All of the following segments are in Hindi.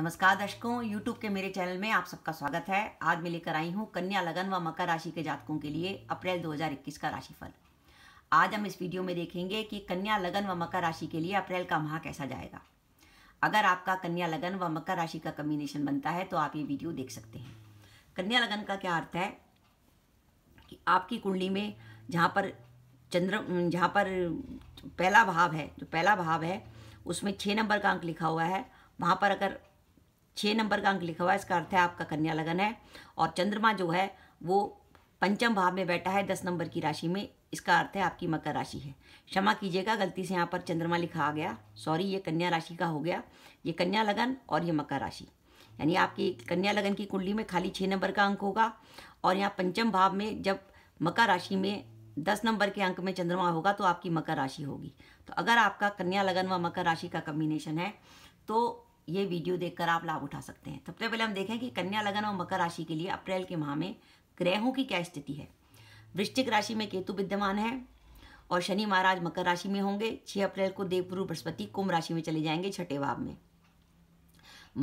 नमस्कार दर्शकों यूट्यूब के मेरे चैनल में आप सबका स्वागत है आज मैं लेकर आई हूँ कन्या लगन व मकर राशि के जातकों के लिए अप्रैल 2021 का राशिफल आज हम इस वीडियो में देखेंगे कि कन्या लगन व मकर राशि के लिए अप्रैल का माह कैसा जाएगा अगर आपका कन्या लगन व मकर राशि का कम्बिनेशन बनता है तो आप ये वीडियो देख सकते हैं कन्या लगन का क्या अर्थ है कि आपकी कुंडली में जहाँ पर चंद्र जहाँ पर पहला भाव है जो पहला भाव है उसमें छः नंबर का अंक लिखा हुआ है वहाँ पर अगर छः नंबर का अंक लिखा हुआ है इसका अर्थ है आपका कन्या लगन है और चंद्रमा जो है वो पंचम भाव में बैठा है दस नंबर की राशि में इसका अर्थ है आपकी मकर राशि है क्षमा कीजिएगा गलती से यहाँ पर चंद्रमा लिखा आ गया सॉरी ये कन्या राशि का हो गया ये कन्या लगन और ये मकर राशि यानी आपकी कन्या लगन की कुंडली में खाली छः नंबर का अंक होगा और यहाँ पंचम भाव में जब मकर राशि में दस नंबर के अंक में चंद्रमा होगा तो आपकी मकर राशि होगी तो अगर आपका कन्या लगन व मकर राशि का कम्बिनेशन है तो ये वीडियो देखकर आप लाभ उठा सकते हैं सबसे पहले हम देखें कि कन्या लगन और मकर राशि के लिए अप्रैल के माह में ग्रहों की क्या स्थिति है वृश्चिक राशि में केतु विद्यमान है और शनि महाराज मकर राशि में होंगे छह अप्रैल को देवगुरु बृहस्पति कुंभ राशि में चले जाएंगे छठे भाव में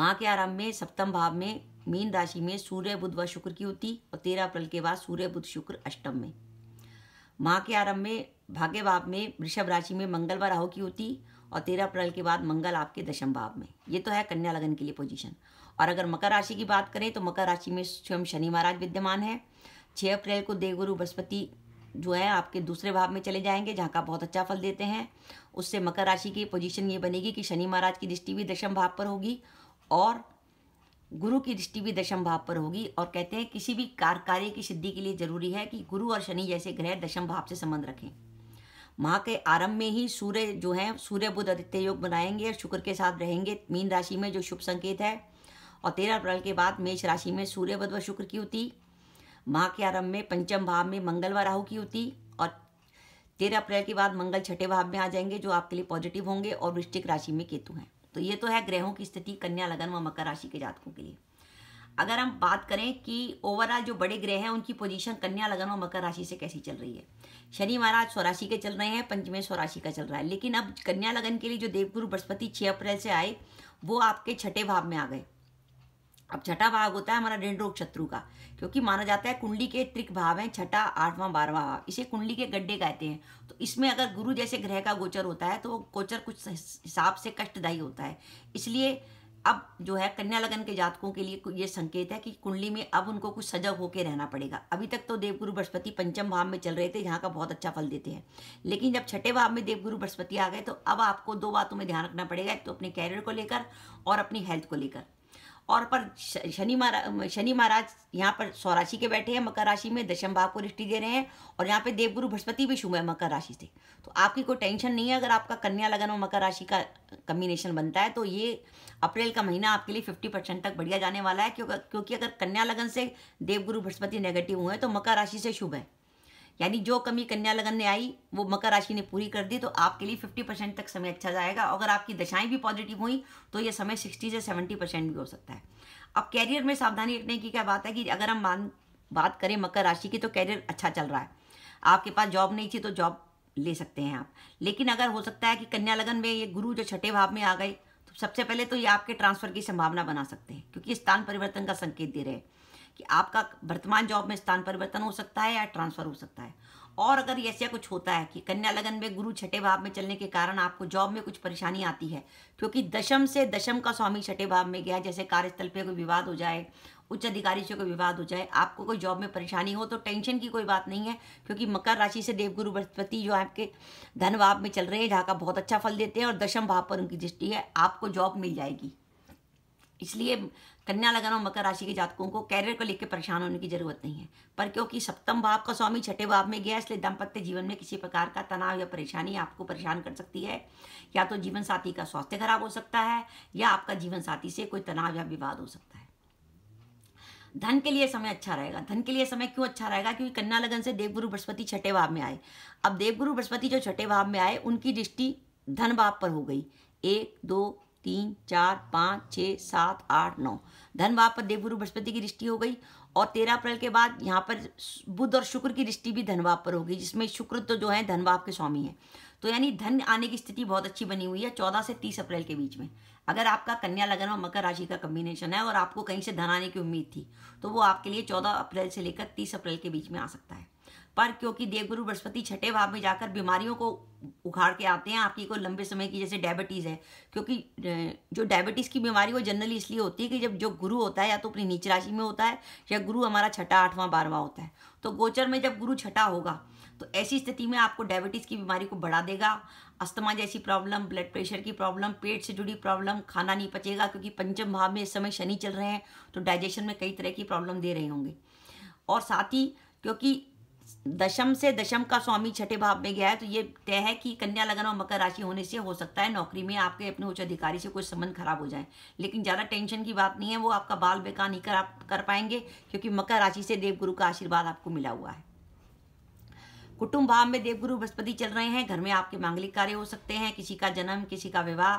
माह के आरंभ में सप्तम भाव में मीन राशि में सूर्य बुध व शुक्र की होती और तेरह अप्रैल के बाद सूर्य बुध शुक्र अष्टम में माह के आरंभ में भाग्य भाव में वृषभ राशि में मंगल व राहु की होती और तेरह अप्रैल के बाद मंगल आपके दशम भाव में ये तो है कन्या लगन के लिए पोजीशन और अगर मकर राशि की बात करें तो मकर राशि में स्वयं शनि महाराज विद्यमान है छः अप्रैल को देवगुरु बृहस्पति जो है आपके दूसरे भाव में चले जाएंगे जहाँ का बहुत अच्छा फल देते हैं उससे मकर राशि की पोजीशन ये बनेगी कि शनि महाराज की दृष्टि भी दशम भाव पर होगी और गुरु की दृष्टि भी दशम भाव पर होगी और कहते हैं किसी भी कार्य की सिद्धि के लिए जरूरी है कि गुरु और शनि जैसे ग्रह दशम भाव से संबंध रखें माह के आरंभ में ही सूर्य जो है सूर्य बुद्ध आदित्य योग बनाएंगे और शुक्र के साथ रहेंगे मीन राशि में जो शुभ संकेत है और तेरह अप्रैल के बाद मेष राशि में सूर्य बुद्ध व शुक्र की युति माह के आरंभ में पंचम भाव में मंगल व राहु की युति और तेरह अप्रैल के बाद मंगल छठे भाव में आ जाएंगे जो आपके लिए पॉजिटिव होंगे और वृश्चिक राशि में केतु हैं तो ये तो है ग्रहों की स्थिति कन्या लगन व मकर राशि के जातकों के लिए अगर हम बात करें कि ओवरऑल जो बड़े ग्रह हैं उनकी पोजीशन कन्या लगन और मकर राशि से कैसी चल रही है शनि महाराज स्वराशि के चल रहे हैं पंचमे स्वराशि का चल रहा है लेकिन अब कन्या लगन के लिए जो देवगुरु बृहस्पति छः अप्रैल से आए वो आपके छठे भाव में आ गए अब छठा भाग होता है हमारा ऋण रोग शत्रु का क्योंकि माना जाता है कुंडली के त्रिक भाव हैं छठा आठवां बारहवां भाव इसे कुंडली के गड्ढे कहते हैं तो इसमें अगर गुरु जैसे ग्रह का गोचर होता है तो गोचर कुछ हिसाब से कष्टदायी होता है इसलिए अब जो है कन्या लगन के जातकों के लिए ये संकेत है कि कुंडली में अब उनको कुछ सजग होकर रहना पड़ेगा अभी तक तो देवगुरु बृहस्पति पंचम भाव में चल रहे थे यहाँ का बहुत अच्छा फल देते हैं लेकिन जब छठे भाव में देवगुरु बृहस्पति आ गए तो अब आपको दो बातों में ध्यान रखना पड़ेगा एक तो अपने कैरियर को लेकर और अपनी हेल्थ को लेकर और पर शनि महाराज शनि महाराज यहाँ पर स्वराशि के बैठे हैं मकर राशि में दशम भाव को दृष्टि दे रहे हैं और यहाँ पे देवगुरु बृहस्पति भी शुभ है मकर राशि से तो आपकी कोई टेंशन नहीं है अगर आपका कन्या लगन और मकर राशि का कम्बिनेशन बनता है तो ये अप्रैल का महीना आपके लिए फिफ्टी परसेंट तक बढ़िया जाने वाला है क्योंकि क्योंकि अगर कन्या लगन से देवगुरु बृहस्पति नेगेटिव हुए हैं तो मकर राशि से शुभ है यानी जो कमी कन्या लगन ने आई वो मकर राशि ने पूरी कर दी तो आपके लिए फिफ्टी परसेंट तक समय अच्छा जाएगा अगर आपकी दशाएं भी पॉजिटिव हुई तो ये समय सिक्सटी से सेवेंटी परसेंट भी हो सकता है अब कैरियर में सावधानी रखने की क्या बात है कि अगर हम मान बात करें मकर राशि की तो कैरियर अच्छा चल रहा है आपके पास जॉब नहीं थी तो जॉब ले सकते हैं आप लेकिन अगर हो सकता है कि कन्या लगन में ये गुरु जो छठे भाव में आ गए तो सबसे पहले तो ये आपके ट्रांसफर की संभावना बना सकते हैं क्योंकि स्थान परिवर्तन का संकेत दे रहे हैं कि आपका वर्तमान जॉब में स्थान परिवर्तन हो सकता है या ट्रांसफर हो सकता है और अगर ऐसा कुछ होता है कि कन्या लगन में गुरु छठे भाव में चलने के कारण आपको जॉब में कुछ परेशानी आती है क्योंकि दशम से दशम का स्वामी छठे भाव में गया जैसे कार्यस्थल पर कोई विवाद हो जाए उच्च अधिकारी से कोई विवाद हो जाए आपको कोई जॉब में परेशानी हो तो टेंशन की कोई बात नहीं है क्योंकि मकर राशि से देवगुरु बृहस्पति जो आपके धन भाव में चल रहे हैं जहाँ का बहुत अच्छा फल देते हैं और दशम भाव पर उनकी दृष्टि है आपको जॉब मिल जाएगी इसलिए कन्या लगन और मकर राशि के जातकों को कैरियर को लेकर परेशान होने की जरूरत नहीं है पर क्योंकि सप्तम भाव का स्वामी छठे भाव में गया इसलिए दाम्पत्य जीवन में किसी प्रकार का तनाव या परेशानी आपको परेशान कर सकती है या तो जीवन साथी का स्वास्थ्य खराब हो सकता है या आपका जीवन साथी से कोई तनाव या विवाद हो सकता है धन के लिए समय अच्छा रहेगा धन के लिए समय क्यों अच्छा रहेगा क्योंकि कन्या लगन से देवगुरु बृहस्पति छठे भाव में आए अब देवगुरु बृहस्पति जो छठे भाव में आए उनकी दृष्टि धन भाव पर हो गई एक दो तीन चार पाँच छः सात आठ नौ धन वहाँ पर देवगुरु बृहस्पति की दृष्टि हो गई और तेरह अप्रैल के बाद यहाँ पर बुध और शुक्र की दृष्टि भी धनवाप पर होगी जिसमें शुक्र तो जो है धनवाप के स्वामी है तो यानी धन आने की स्थिति बहुत अच्छी बनी हुई है चौदह से तीस अप्रैल के बीच में अगर आपका कन्या लगन और मकर राशि का कम्बिनेशन है और आपको कहीं से धन आने की उम्मीद थी तो वो आपके लिए चौदह अप्रैल से लेकर तीस अप्रैल के बीच में आ सकता है पर क्योंकि देवगुरु बृहस्पति छठे भाव में जाकर बीमारियों को उखाड़ के आते हैं आपकी को लंबे समय की जैसे डायबिटीज़ है क्योंकि जो डायबिटीज़ की बीमारी वो जनरली इसलिए होती है कि जब जो गुरु होता है या तो अपनी नीच राशि में होता है या गुरु हमारा छठा आठवां बारवा होता है तो गोचर में जब गुरु छठा होगा तो ऐसी स्थिति में आपको डायबिटीज़ की बीमारी को बढ़ा देगा अस्थमा जैसी प्रॉब्लम ब्लड प्रेशर की प्रॉब्लम पेट से जुड़ी प्रॉब्लम खाना नहीं पचेगा क्योंकि पंचम भाव में इस समय शनि चल रहे हैं तो डाइजेशन में कई तरह की प्रॉब्लम दे रहे होंगे और साथ ही क्योंकि दशम से दशम का स्वामी छठे भाव में गया है तो ये तय है कि कन्या लगन और मकर राशि होने से हो सकता है नौकरी में आपके अपने उच्च अधिकारी से कुछ संबंध खराब हो जाए लेकिन ज़्यादा टेंशन की बात नहीं है वो आपका बाल बेकार नहीं कर आप कर पाएंगे क्योंकि मकर राशि से देवगुरु का आशीर्वाद आपको मिला हुआ है कुटुंब भाव में देवगुरु बृहस्पति चल रहे हैं घर में आपके मांगलिक कार्य हो सकते हैं किसी का जन्म किसी का विवाह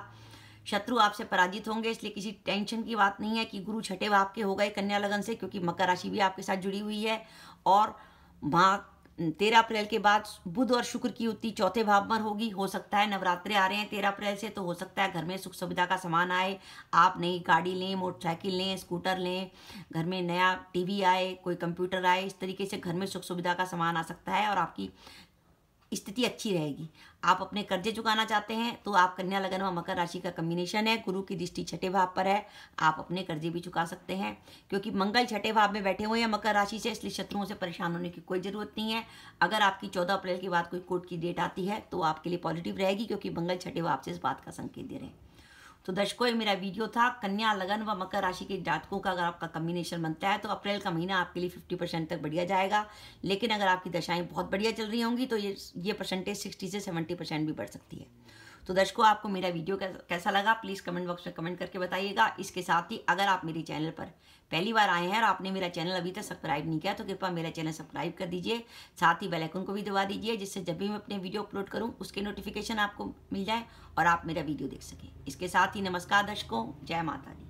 शत्रु आपसे पराजित होंगे इसलिए किसी टेंशन की बात नहीं है कि गुरु छठे भाव के हो गए कन्या लगन से क्योंकि मकर राशि भी आपके साथ जुड़ी हुई है और माँ तेरह अप्रैल के बाद बुध और शुक्र की उत्ती चौथे भाव पर होगी हो सकता है नवरात्रे आ रहे हैं तेरह अप्रैल से तो हो सकता है घर में सुख सुविधा का सामान आए आप नई गाड़ी लें मोटरसाइकिल लें स्कूटर लें घर में नया टीवी आए कोई कंप्यूटर आए इस तरीके से घर में सुख सुविधा का सामान आ सकता है और आपकी स्थिति अच्छी रहेगी आप अपने कर्जे चुकाना चाहते हैं तो आप कन्या लगन व मकर राशि का कम्बिनेशन है गुरु की दृष्टि छठे भाव पर है आप अपने कर्जे भी चुका सकते हैं क्योंकि मंगल छठे भाव में बैठे हुए हैं मकर राशि से इसलिए शत्रुओं से परेशान होने की कोई ज़रूरत नहीं है अगर आपकी चौदह अप्रैल के बाद कोई कोर्ट की डेट आती है तो आपके लिए पॉजिटिव रहेगी क्योंकि मंगल छठे भाव से इस बात का संकेत दे रहे हैं तो दर्शकों ये मेरा वीडियो था कन्या लगन व मकर राशि के जातकों का अगर आपका कम्बिनेशन बनता है तो अप्रैल का महीना आपके लिए फिफ्टी परसेंट तक बढ़िया जाएगा लेकिन अगर आपकी दशाएं बहुत बढ़िया चल रही होंगी तो ये ये परसेंटेज सिक्सटी से सेवेंटी परसेंट भी बढ़ सकती है तो दर्शकों आपको मेरा वीडियो कैसा लगा प्लीज़ कमेंट बॉक्स में कमेंट करके बताइएगा इसके साथ ही अगर आप मेरे चैनल पर पहली बार आए हैं और आपने मेरा चैनल अभी तक सब्सक्राइब नहीं किया तो कृपया मेरा चैनल सब्सक्राइब कर दीजिए साथ ही बेल आइकन को भी दबा दीजिए जिससे जब भी मैं अपने वीडियो अपलोड करूँ उसके नोटिफिकेशन आपको मिल जाए और आप मेरा वीडियो देख सकें इसके साथ ही नमस्कार दर्शकों जय माता दी